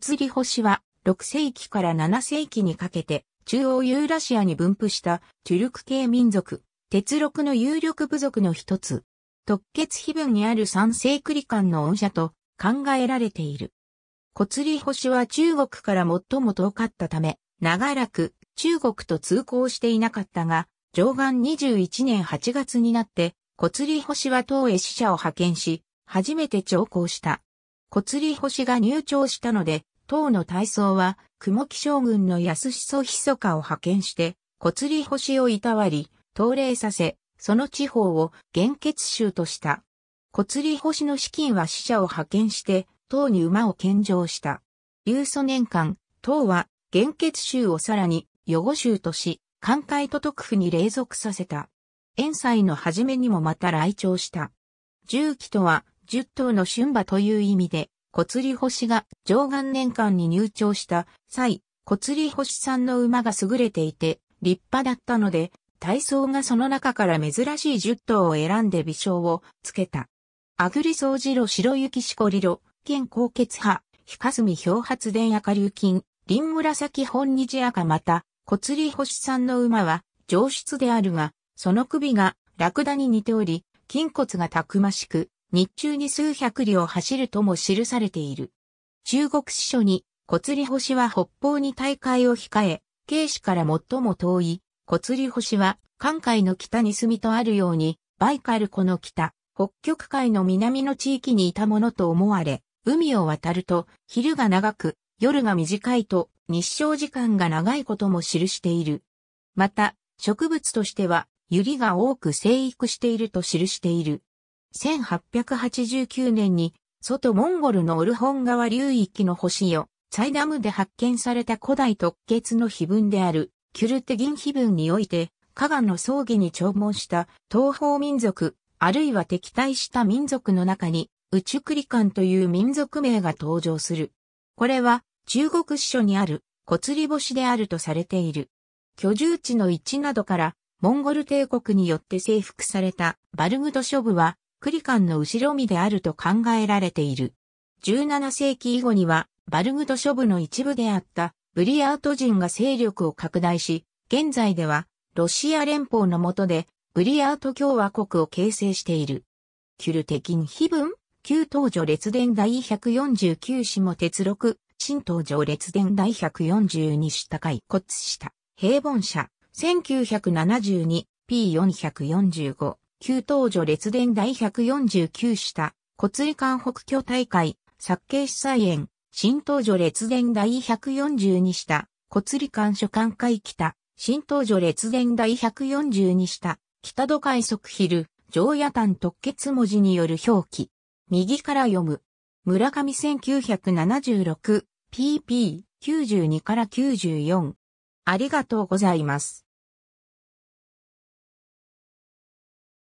ツリ星は6世紀から7世紀にかけて中央ユーラシアに分布したチュルク系民族、鉄録の有力部族の一つ。特決碑文にある三世クリカンの恩者と考えられている。ツリ星は中国から最も遠かったため、長らく中国と通行していなかったが、上岸21年8月になって、ツリ星は東へ使者を派遣し、初めて長行した。骨利星が入庁したので、唐の大操は、雲木将軍の安子ひそかを派遣して、骨利星をいたわり、東礼させ、その地方を元血州とした。骨利星の資金は死者を派遣して、唐に馬を献上した。流祖年間、唐は元血州をさらに、予後州とし、寛解都督府に隷属させた。遠祭の初めにもまた来庁した。重機とは、10頭の春馬という意味で、小釣り星が上岸年間に入庁した際、小釣り星さんの馬が優れていて、立派だったので、体操がその中から珍しい10頭を選んで微笑をつけた。アグリソウジロ白雪シコリロ、剣高血派、ひかすみ漂発電赤流金、ン紫本虹赤また、小釣り星さんの馬は上質であるが、その首がラクダに似ており、筋骨がたくましく、日中に数百両走るとも記されている。中国史書に、小釣星は北方に大会を控え、京市から最も遠い、小釣星は、関海の北に住みとあるように、バイカル湖の北、北極海の南の地域にいたものと思われ、海を渡ると、昼が長く、夜が短いと、日照時間が長いことも記している。また、植物としては、百合が多く生育していると記している。1889年に、外モンゴルのオルホン川流域の星よ、サイダムで発見された古代特決の碑文である、キュルテギン碑文において、カガンの葬儀に弔問した東方民族、あるいは敵対した民族の中に、宇宙クリカンという民族名が登場する。これは、中国史書にある、小釣り星であるとされている。居住地の位置などから、モンゴル帝国によって征服されたバルグド諸部は、クリカンの後ろ身であると考えられている。17世紀以後には、バルグド諸部の一部であったブリアート人が勢力を拡大し、現在ではロシア連邦の下でブリアート共和国を形成している。キュルテキンヒブン、旧東女列伝第149子も鉄録、新東女列伝第142子高い骨下、平凡社、1972、P445。旧東女列伝第149下、骨遺館北京大会、作形主催園、新東女列伝第142下、骨理館所管会北、新東女列伝第142下、北戸海側昼、上野丹特決文字による表記。右から読む。村上 1976pp92 から94。ありがとうございます。